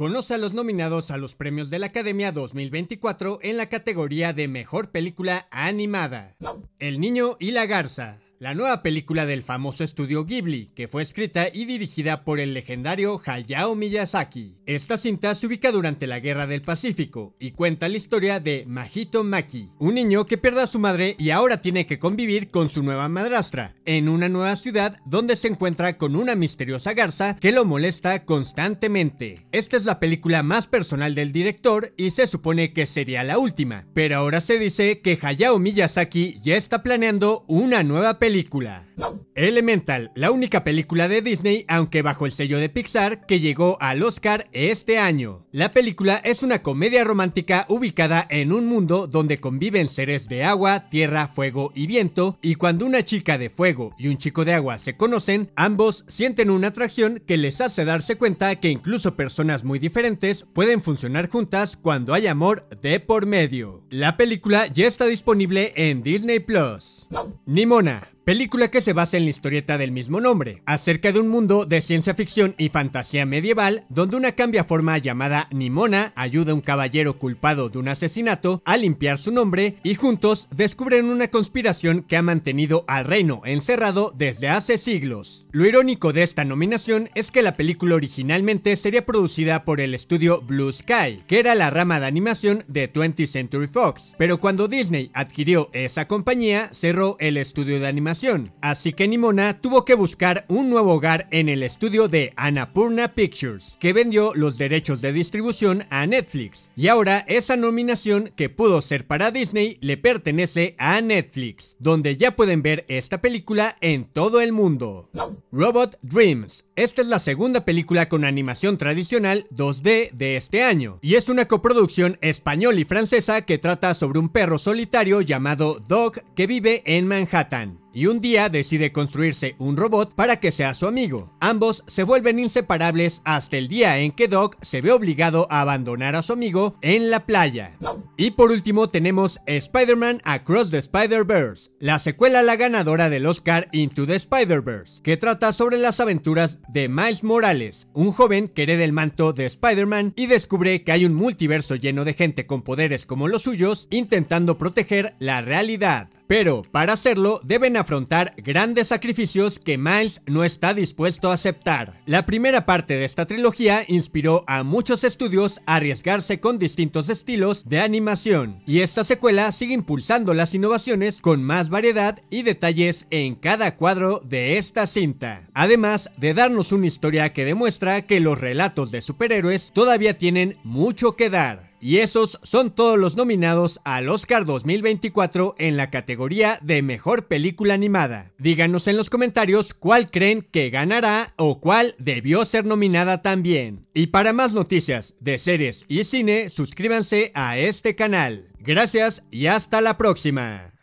Conoce a los nominados a los premios de la Academia 2024 en la categoría de Mejor Película Animada. El Niño y la Garza la nueva película del famoso estudio Ghibli, que fue escrita y dirigida por el legendario Hayao Miyazaki. Esta cinta se ubica durante la Guerra del Pacífico y cuenta la historia de Majito Maki, un niño que pierde a su madre y ahora tiene que convivir con su nueva madrastra, en una nueva ciudad donde se encuentra con una misteriosa garza que lo molesta constantemente. Esta es la película más personal del director y se supone que sería la última, pero ahora se dice que Hayao Miyazaki ya está planeando una nueva película película. Elemental, la única película de Disney, aunque bajo el sello de Pixar, que llegó al Oscar este año. La película es una comedia romántica ubicada en un mundo donde conviven seres de agua, tierra, fuego y viento, y cuando una chica de fuego y un chico de agua se conocen, ambos sienten una atracción que les hace darse cuenta que incluso personas muy diferentes pueden funcionar juntas cuando hay amor de por medio. La película ya está disponible en Disney Plus. Nimona, película que se basa en la historieta del mismo nombre, acerca de un mundo de ciencia ficción y fantasía medieval, donde una cambia forma llamada Nimona ayuda a un caballero culpado de un asesinato a limpiar su nombre y juntos descubren una conspiración que ha mantenido al reino encerrado desde hace siglos. Lo irónico de esta nominación es que la película originalmente sería producida por el estudio Blue Sky, que era la rama de animación de 20th Century Fox, pero cuando Disney adquirió esa compañía, cerró el estudio de animación así que Nimona tuvo que buscar un nuevo hogar en el estudio de Anapurna Pictures, que vendió los derechos de distribución a Netflix, y ahora esa nominación que pudo ser para Disney le pertenece a Netflix, donde ya pueden ver esta película en todo el mundo. Robot Dreams esta es la segunda película con animación tradicional 2D de este año, y es una coproducción español y francesa que trata sobre un perro solitario llamado Dog que vive en Manhattan y un día decide construirse un robot para que sea su amigo. Ambos se vuelven inseparables hasta el día en que Doc se ve obligado a abandonar a su amigo en la playa. Y por último tenemos Spider-Man Across the Spider-Verse, la secuela a la ganadora del Oscar Into the Spider-Verse, que trata sobre las aventuras de Miles Morales, un joven que hereda el manto de Spider-Man y descubre que hay un multiverso lleno de gente con poderes como los suyos intentando proteger la realidad. Pero para hacerlo deben afrontar grandes sacrificios que Miles no está dispuesto a aceptar. La primera parte de esta trilogía inspiró a muchos estudios a arriesgarse con distintos estilos de animación, y esta secuela sigue impulsando las innovaciones con más variedad y detalles en cada cuadro de esta cinta, además de darnos una historia que demuestra que los relatos de superhéroes todavía tienen mucho que dar. Y esos son todos los nominados al Oscar 2024 en la categoría de Mejor Película Animada. Díganos en los comentarios cuál creen que ganará o cuál debió ser nominada también. Y para más noticias de series y cine, suscríbanse a este canal. Gracias y hasta la próxima.